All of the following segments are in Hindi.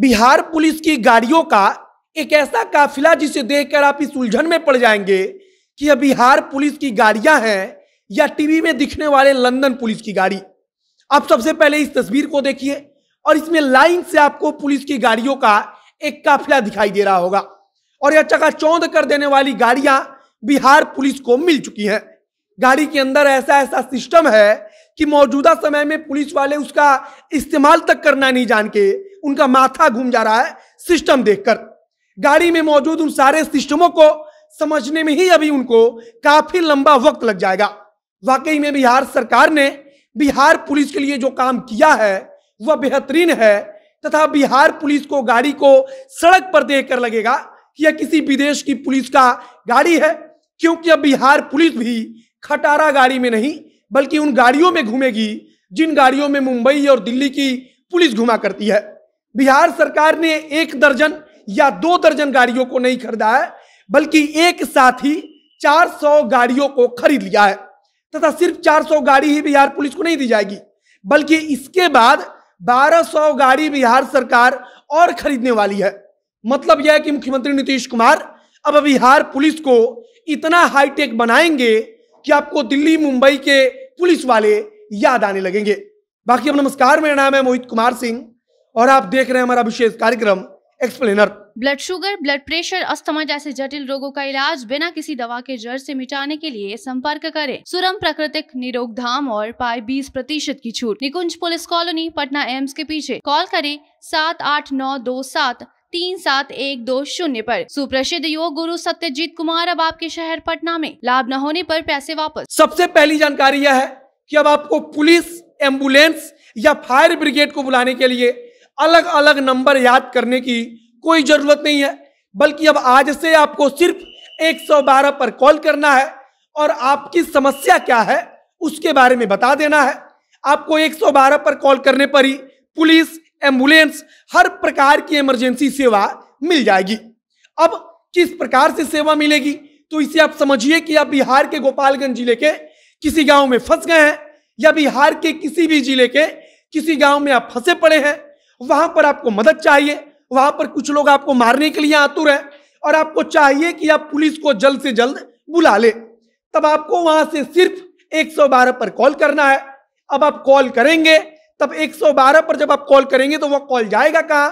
बिहार पुलिस की गाड़ियों का एक ऐसा काफिला जिसे देखकर आप इस उलझन में पड़ जाएंगे कि यह बिहार पुलिस की गाड़ियां हैं या टीवी में दिखने वाले लंदन पुलिस की गाड़ी आप सबसे पहले इस तस्वीर को देखिए और इसमें लाइन से आपको पुलिस की गाड़ियों का एक काफिला दिखाई दे रहा होगा और यह चकाचौंध कर देने वाली गाड़ियां बिहार पुलिस को मिल चुकी हैं गाड़ी के अंदर ऐसा ऐसा सिस्टम है कि मौजूदा समय में पुलिस वाले उसका इस्तेमाल तक करना नहीं जान के उनका माथा घूम जा रहा है सिस्टम देखकर गाड़ी में मौजूद उन सारे सिस्टमों को समझने में ही अभी उनको काफी लंबा वक्त लग जाएगा वाकई में बिहार सरकार ने बिहार पुलिस के लिए जो काम किया है वह बेहतरीन है तथा बिहार पुलिस को गाड़ी को सड़क पर देख कर लगेगा कि यह किसी विदेश की पुलिस का गाड़ी है क्योंकि अब बिहार पुलिस भी खटारा गाड़ी में नहीं बल्कि उन गाड़ियों में घूमेगी जिन गाड़ियों में मुंबई और दिल्ली की पुलिस घुमा करती है बिहार सरकार ने एक दर्जन या दो दर्जन गाड़ियों को नहीं खरीदा है बल्कि एक साथ ही 400 गाड़ियों को खरीद लिया है तथा सिर्फ 400 गाड़ी ही बिहार पुलिस को नहीं दी जाएगी बल्कि इसके बाद 1200 गाड़ी बिहार सरकार और खरीदने वाली है मतलब यह है कि मुख्यमंत्री नीतीश कुमार अब बिहार पुलिस को इतना हाईटेक बनाएंगे कि आपको दिल्ली मुंबई के पुलिस वाले याद आने लगेंगे बाकी अब नमस्कार मेरा नाम है मोहित कुमार सिंह और आप देख रहे हैं हमारा विशेष कार्यक्रम explainer blood sugar blood pressure asthma जैसे जटिल रोगों का इलाज बिना किसी दवा के जड़ से मिटाने के लिए संपर्क करें सुरम प्राकृतिक निरोग धाम और पाए 20 प्रतिशत की छूट Nikunj police colony Patna AIIMS के पीछे कॉल करें सात आठ नौ दो सात तीन सात एक दो शून्य पर सुप्रसिद्ध योग गुरु सत्यजीत कुमार अब आपके शहर पटना में लाभ न होने पर पैसे वापस सबसे पहली जानकारी यह है कि अब आपको पुलिस एम्बुलेंस या फायर ब्रिगेड को बुलाने के लिए अलग अलग नंबर याद करने की कोई ज़रूरत नहीं है बल्कि अब आज से आपको सिर्फ 112 पर कॉल करना है और आपकी समस्या क्या है उसके बारे में बता देना है आपको 112 पर कॉल करने पर ही पुलिस एम्बुलेंस हर प्रकार की इमरजेंसी सेवा मिल जाएगी अब किस प्रकार से सेवा मिलेगी तो इसे आप समझिए कि आप बिहार के गोपालगंज जिले के किसी गांव में फंस गए हैं या बिहार के किसी भी जिले के किसी गांव में आप फंसे पड़े हैं वहां पर आपको मदद चाहिए वहां पर कुछ लोग आपको मारने के लिए आतुर है और आपको चाहिए कि आप पुलिस को जल्द से जल्द बुला ले तब आपको वहां से सिर्फ 112 पर कॉल करना है अब आप कॉल करेंगे तब 112 पर जब आप कॉल करेंगे तो वह कॉल जाएगा कहा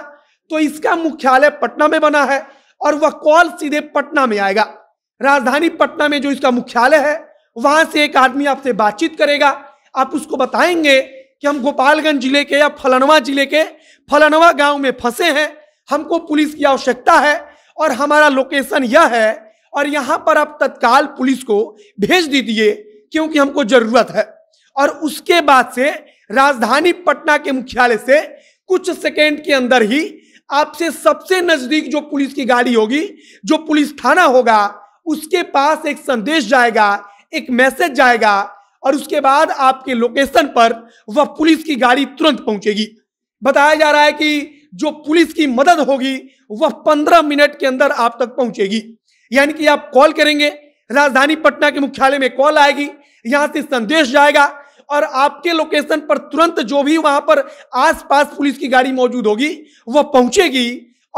तो इसका मुख्यालय पटना में बना है और वह कॉल सीधे पटना में आएगा राजधानी पटना में जो इसका मुख्यालय है वहां से एक आदमी आपसे बातचीत करेगा आप उसको बताएंगे कि हम गोपालगंज जिले के या फलनवा जिले के फलनवा गांव में फंसे हैं हमको पुलिस की आवश्यकता है और हमारा लोकेशन यह है और यहाँ पर आप तत्काल पुलिस को भेज दीजिए क्योंकि हमको जरूरत है और उसके बाद से राजधानी पटना के मुख्यालय से कुछ सेकेंड के अंदर ही आपसे सबसे नजदीक जो पुलिस की गाड़ी होगी जो पुलिस थाना होगा उसके पास एक संदेश जाएगा एक मैसेज जाएगा और उसके बाद आपके लोकेशन पर वह पुलिस की गाड़ी तुरंत पहुंचेगी बताया जा रहा है कि जो पुलिस की मदद होगी वह पंद्रह मिनट के अंदर आप तक पहुंचेगी यानी कि आप कॉल करेंगे राजधानी पटना के मुख्यालय में कॉल आएगी यहां से संदेश जाएगा और आपके लोकेशन पर तुरंत जो भी वहां पर आसपास पुलिस की गाड़ी मौजूद होगी वह पहुंचेगी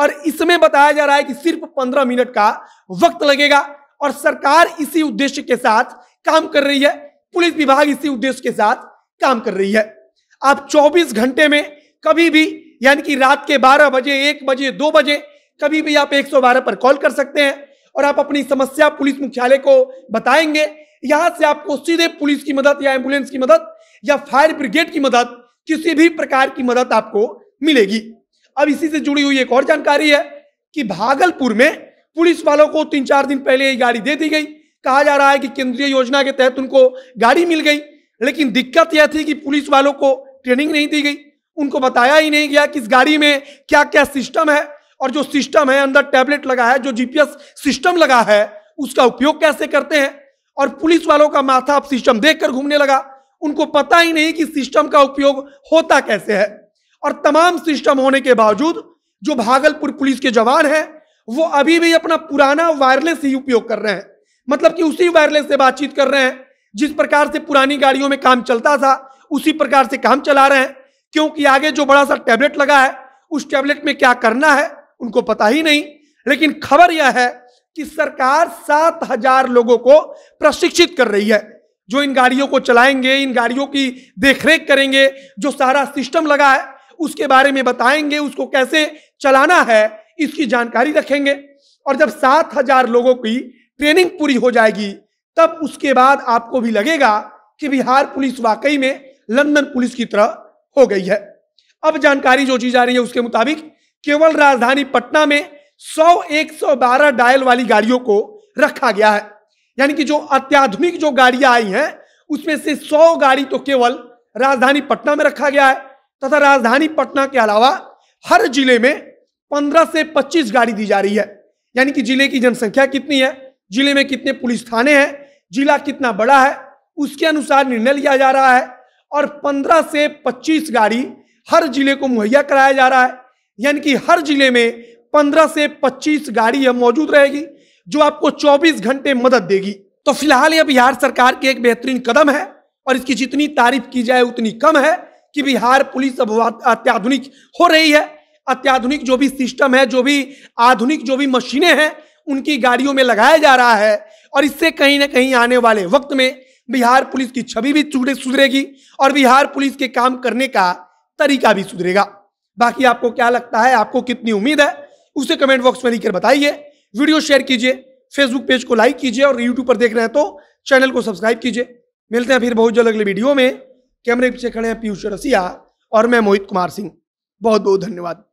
और इसमें बताया जा रहा है कि सिर्फ पंद्रह मिनट का वक्त लगेगा और सरकार इसी उद्देश्य के साथ काम कर रही है पुलिस विभाग इसी उद्देश्य के साथ काम कर रही है आप 24 घंटे में कभी भी यानी कि रात के 12 बजे 1 बजे 2 बजे कभी भी आप 112 पर कॉल कर सकते हैं और आप अपनी समस्या पुलिस मुख्यालय को बताएंगे यहां से आपको सीधे पुलिस की मदद या एम्बुलेंस की मदद या फायर ब्रिगेड की मदद किसी भी प्रकार की मदद आपको मिलेगी अब इसी से जुड़ी हुई एक और जानकारी है कि भागलपुर में पुलिस वालों को तीन चार दिन पहले ये गाड़ी दे दी गई कहा जा रहा है कि केंद्रीय योजना के तहत उनको गाड़ी मिल गई लेकिन दिक्कत यह थी कि पुलिस वालों को ट्रेनिंग नहीं दी गई उनको बताया ही नहीं गया कि इस गाड़ी में क्या क्या सिस्टम है और जो सिस्टम है अंदर टैबलेट लगा है जो जीपीएस सिस्टम लगा है उसका उपयोग कैसे करते हैं और पुलिस वालों का माथा अब सिस्टम देखकर घूमने लगा उनको पता ही नहीं कि सिस्टम का उपयोग होता कैसे है और तमाम सिस्टम होने के बावजूद जो भागलपुर पुलिस के जवान हैं वो अभी भी अपना पुराना वायरलेस ही उपयोग कर रहे हैं मतलब कि उसी वायरलेस से बातचीत कर रहे हैं जिस प्रकार से पुरानी गाड़ियों में काम चलता था उसी प्रकार से काम चला रहे हैं क्योंकि आगे जो बड़ा सा टैबलेट लगा है उस टैबलेट में क्या करना है उनको पता ही नहीं लेकिन खबर यह है कि सरकार सात हजार लोगों को प्रशिक्षित कर रही है जो इन गाड़ियों को चलाएंगे इन गाड़ियों की देखरेख करेंगे जो सारा सिस्टम लगा है उसके बारे में बताएंगे उसको कैसे चलाना है इसकी जानकारी रखेंगे और जब सात हजार लोगों की ट्रेनिंग पूरी हो जाएगी तब उसके बाद आपको भी लगेगा कि बिहार पुलिस वाकई में लंदन पुलिस की तरह हो गई है अब जानकारी जो जी जा रही है उसके मुताबिक केवल राजधानी पटना में 100 112 डायल वाली गाड़ियों को रखा गया है यानी कि जो अत्याधुनिक जो गाड़ियां आई हैं उसमें से 100 गाड़ी तो केवल राजधानी पटना में रखा गया है तथा राजधानी पटना के अलावा हर जिले में 15 से 25 गाड़ी दी जा रही है यानी कि जिले की जनसंख्या कितनी है जिले में कितने पुलिस थाने हैं जिला कितना बड़ा है उसके अनुसार निर्णय लिया जा रहा है और 15 से 25 गाड़ी हर जिले को मुहैया कराया जा रहा है यानी कि हर जिले में 15 से 25 गाड़ी यह मौजूद रहेगी जो आपको 24 घंटे मदद देगी तो फिलहाल यह बिहार सरकार के एक बेहतरीन कदम है और इसकी जितनी तारीफ की जाए उतनी कम है कि बिहार पुलिस अब अत्याधुनिक हो रही है अत्याधुनिक जो भी सिस्टम है जो भी आधुनिक जो भी मशीनें हैं उनकी गाड़ियों में लगाया जा रहा है और इससे कहीं ना कहीं आने वाले वक्त में बिहार पुलिस की छवि भी सुधरेगी और बिहार पुलिस के काम करने का तरीका भी सुधरेगा बाकी आपको क्या लगता है आपको कितनी उम्मीद है उसे कमेंट बॉक्स में लिखकर बताइए वीडियो शेयर कीजिए फेसबुक पेज को लाइक कीजिए और यूट्यूब पर देख रहे हैं तो चैनल को सब्सक्राइब कीजिए मिलते हैं फिर बहुत जल्द अगले वीडियो में कैमरे पीछे खड़े हैं पीयूष रसिया और मैं मोहित कुमार सिंह बहुत बहुत धन्यवाद